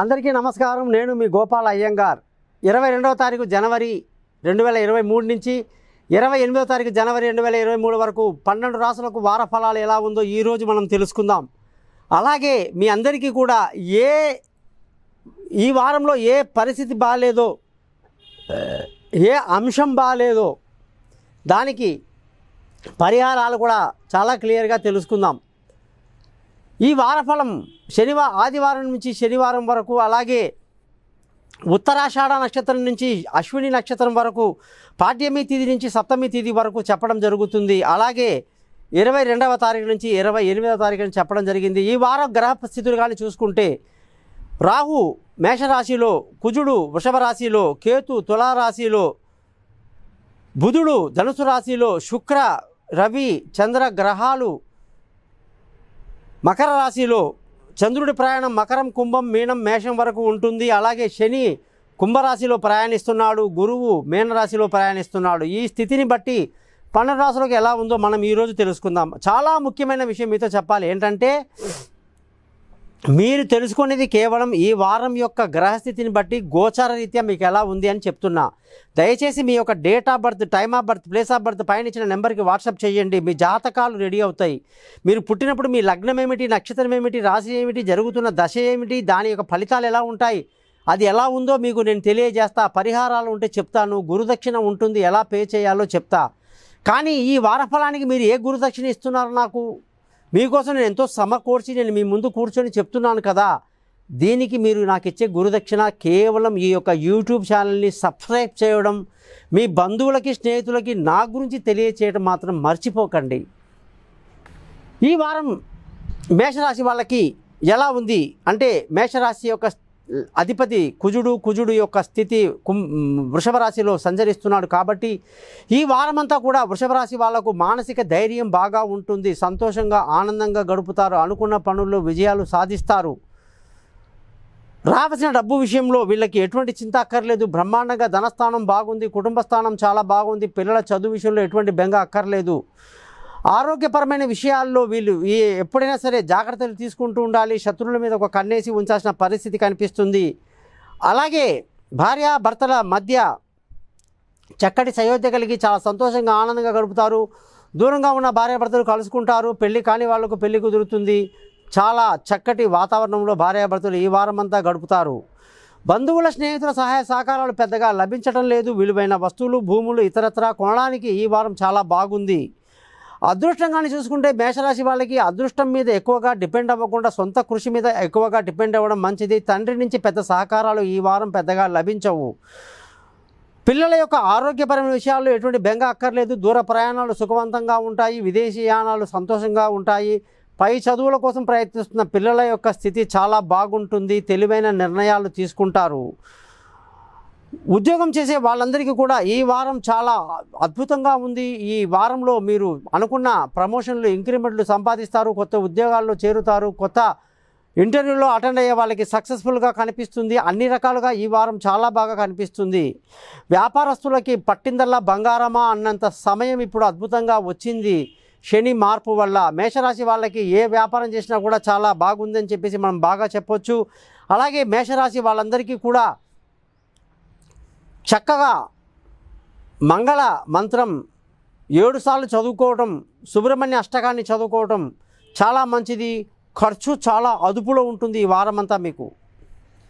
అందరికీ నమస్కారం నేను మీ గోపాల్ అయ్యంగార్ ఇరవై రెండవ తారీఖు జనవరి రెండు వేల ఇరవై మూడు నుంచి ఇరవై ఎనిమిదవ తారీఖు జనవరి రెండు వేల ఇరవై మూడు వరకు పన్నెండు రాసులకు వార ఫలాలు ఎలా ఉందో ఈరోజు మనం తెలుసుకుందాం అలాగే మీ అందరికీ కూడా ఏ ఈ వారంలో ఏ పరిస్థితి బాగాలేదో ఏ అంశం బాగాలేదో దానికి పరిహారాలు కూడా చాలా క్లియర్గా తెలుసుకుందాం ఈ వారఫలం శనివారం ఆదివారం నుంచి శనివారం వరకు అలాగే ఉత్తరాషాఢ నక్షత్రం నుంచి అశ్విని నక్షత్రం వరకు పాఠ్యమి తేదీ నుంచి సప్తమి తేదీ వరకు చెప్పడం జరుగుతుంది అలాగే ఇరవై రెండవ తారీఖు నుంచి ఇరవై ఎనిమిదవ తారీఖు నుంచి చెప్పడం జరిగింది ఈ వారం గ్రహ స్థితులు కానీ చూసుకుంటే రాహు మేషరాశిలో కుజుడు వృషభ రాశిలో కేతు తులారాశిలో బుధుడు ధనుసు రాశిలో శుక్ర రవి చంద్ర గ్రహాలు మకర రాశిలో చంద్రుడి ప్రయాణం మకరం కుంభం మీనం మేషం వరకు ఉంటుంది అలాగే శని కుంభరాశిలో ప్రయాణిస్తున్నాడు గురువు మీనరాశిలో ప్రయాణిస్తున్నాడు ఈ స్థితిని బట్టి పన్నెండు రాశులకు ఎలా ఉందో మనం ఈరోజు తెలుసుకుందాం చాలా ముఖ్యమైన విషయం మీతో చెప్పాలి ఏంటంటే మీరు తెలుసుకునేది కేవలం ఈ వారం యొక్క గ్రహస్థితిని బట్టి గోచార రీత్యా మీకు ఎలా ఉంది అని చెప్తున్నా దయచేసి మీ యొక్క date of birth time of birth place of birth పైన ఇచ్చిన నెంబర్కి వాట్సాప్ చేయండి మీ జాతకాలు రెడీ అవుతాయి మీరు పుట్టినప్పుడు మీ లగ్నం ఏమిటి నక్షత్రం ఏమిటి రాశి ఏమిటి జరుగుతున్న దశ ఏమిటి దాని యొక్క ఫలితాలు ఎలా ఉంటాయి అది ఎలా ఉందో మీకు నేను తెలియజేస్తా పరిహారాలు ఉంటే చెప్తాను గురుదక్షిణ ఉంటుంది ఎలా పే చేయాలో చెప్తా కానీ ఈ వారఫలానికి మీరు ఏ గురుదక్షిణ ఇస్తున్నారు నాకు మీకోసం నేను ఎంతో సమకూర్చి నేను మీ ముందు కూర్చొని చెప్తున్నాను కదా దీనికి మీరు నాకు ఇచ్చే గురుదక్షిణ కేవలం ఈ యొక్క యూట్యూబ్ ఛానల్ని సబ్స్క్రైబ్ చేయడం మీ బంధువులకి స్నేహితులకి నా గురించి తెలియచేయడం మాత్రం మర్చిపోకండి ఈ వారం మేషరాశి వాళ్ళకి ఎలా ఉంది అంటే మేషరాశి యొక్క అధిపతి కుజుడు కుజుడు యొక్క స్థితి కుం వృషభ రాశిలో సంచరిస్తున్నాడు కాబట్టి ఈ వారమంతా కూడా వృషభ రాశి వాళ్లకు మానసిక ధైర్యం బాగా ఉంటుంది సంతోషంగా ఆనందంగా గడుపుతారు అనుకున్న పనుల్లో విజయాలు సాధిస్తారు రావాల్సిన డబ్బు విషయంలో వీళ్ళకి ఎటువంటి చింత అక్కర్లేదు బ్రహ్మాండంగా ధనస్థానం బాగుంది కుటుంబ స్థానం చాలా బాగుంది పిల్లల చదువు విషయంలో ఎటువంటి బెంగ అక్కర్లేదు ఆరోగ్యపరమైన విషయాల్లో వీళ్ళు ఎప్పుడైనా సరే జాగ్రత్తలు తీసుకుంటూ ఉండాలి శత్రువుల మీద ఒక కన్నేసి ఉంచాల్సిన పరిస్థితి కనిపిస్తుంది అలాగే భార్య భర్తల మధ్య చక్కటి సయోధ్య కలిగి చాలా సంతోషంగా ఆనందంగా గడుపుతారు దూరంగా ఉన్న భార్యాభర్తలు కలుసుకుంటారు పెళ్లి కాని వాళ్లకు పెళ్లి కుదురుతుంది చాలా చక్కటి వాతావరణంలో భార్యాభర్తలు ఈ వారమంతా గడుపుతారు బంధువుల స్నేహితుల సహాయ సహకారాలు పెద్దగా లభించడం లేదు విలువైన వస్తువులు భూములు ఇతరత్ర కొనడానికి ఈ వారం చాలా బాగుంది అదృష్టంగానే చూసుకుంటే మేషరాశి వాళ్ళకి అదృష్టం మీద ఎక్కువగా డిపెండ్ అవ్వకుండా సొంత కృషి మీద ఎక్కువగా డిపెండ్ అవ్వడం మంచిది తండ్రి నుంచి పెద్ద సహకారాలు ఈ వారం పెద్దగా లభించవు పిల్లల యొక్క ఆరోగ్యపరమైన విషయాల్లో ఎటువంటి బెంగ అక్కర్లేదు దూర ప్రయాణాలు సుఖవంతంగా ఉంటాయి విదేశీయానాలు సంతోషంగా ఉంటాయి పై చదువుల కోసం ప్రయత్నిస్తున్న పిల్లల యొక్క స్థితి చాలా బాగుంటుంది తెలివైన నిర్ణయాలు తీసుకుంటారు ఉద్యోగం చేసే వాళ్ళందరికీ కూడా ఈ వారం చాలా అద్భుతంగా ఉంది ఈ వారంలో మీరు అనుకున్న ప్రమోషన్లు ఇంక్రిమెంట్లు సంపాదిస్తారు కొత్త ఉద్యోగాల్లో చేరుతారు కొత్త ఇంటర్వ్యూలో అటెండ్ అయ్యే వాళ్ళకి సక్సెస్ఫుల్గా కనిపిస్తుంది అన్ని రకాలుగా ఈ వారం చాలా బాగా కనిపిస్తుంది వ్యాపారస్తులకి పట్టిందల్లా బంగారమా అన్నంత సమయం ఇప్పుడు అద్భుతంగా వచ్చింది శని మార్పు వల్ల మేషరాశి వాళ్ళకి ఏ వ్యాపారం చేసినా కూడా చాలా బాగుందని చెప్పేసి మనం బాగా చెప్పొచ్చు అలాగే మేషరాశి వాళ్ళందరికీ కూడా చక్కగా మంగళ మంత్రం ఏడుసార్లు చదువుకోవటం సుబ్రహ్మణ్య అష్టకాన్ని చదువుకోవటం చాలా మంచిది ఖర్చు చాలా అదుపులో ఉంటుంది ఈ వారమంతా మీకు